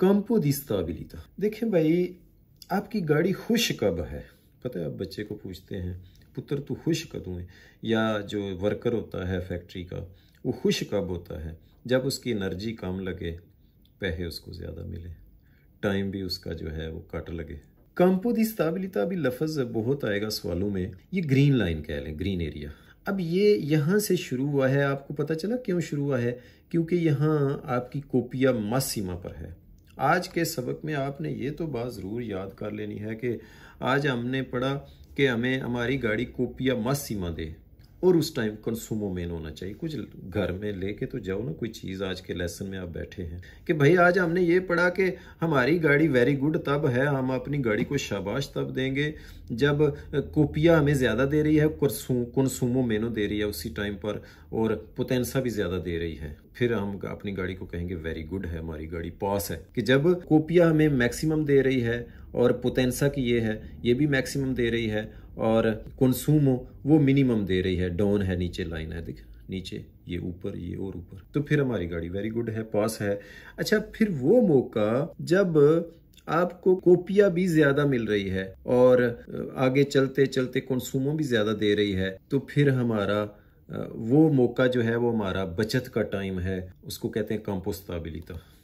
कंपो दी स्ताबिलिता देखें भाई आपकी गाड़ी खुश कब है पता है आप बच्चे को पूछते हैं पुत्र तू खुश कदू है या जो वर्कर होता है फैक्ट्री का वो खुश कब होता है जब उसकी एनर्जी कम लगे पैसे उसको ज़्यादा मिले टाइम भी उसका जो है वो कट लगे कंपो दी स्ताबिलिता अभी लफज बहुत आएगा सवालों में ये ग्रीन लाइन कह लें ग्रीन एरिया अब ये यहाँ से शुरू हुआ है आपको पता चला क्यों शुरू हुआ है क्योंकि यहाँ आपकी कोपिया मासीमा पर है आज के सबक में आपने ये तो बात ज़रूर याद कर लेनी है कि आज हमने पढ़ा कि हमें हमारी गाड़ी कोपिया मत सीमा दे और उस टाइम मेन होना चाहिए कुछ घर में लेके तो जाओ ना कोई चीज़ आज के लेसन में आप बैठे हैं कि भाई आज हमने ये पढ़ा कि हमारी गाड़ी वेरी गुड तब है हम अपनी गाड़ी को शाबाश तब देंगे जब कोपिया हमें ज़्यादा दे रही है कंसूमो मेनो दे रही है उसी टाइम पर और पोतेंसा भी ज़्यादा दे रही है फिर हम अपनी गाड़ी को कहेंगे वेरी गुड है हमारी गाड़ी पास है कि जब कोपिया हमें मैक्सिमम दे रही है और पोतेंसा की ये है ये भी मैक्सिमम दे रही है और कंसूमो वो मिनिमम दे रही है डाउन है नीचे लाइन है देख नीचे ये ऊपर ये और ऊपर तो फिर हमारी गाड़ी वेरी गुड है पास है अच्छा फिर वो मौका जब आपको कोपिया भी ज्यादा मिल रही है और आगे चलते चलते कंसूमो भी ज्यादा दे रही है तो फिर हमारा वो मौका जो है वो हमारा बचत का टाइम है उसको कहते हैं कंपोस्ताबिलिता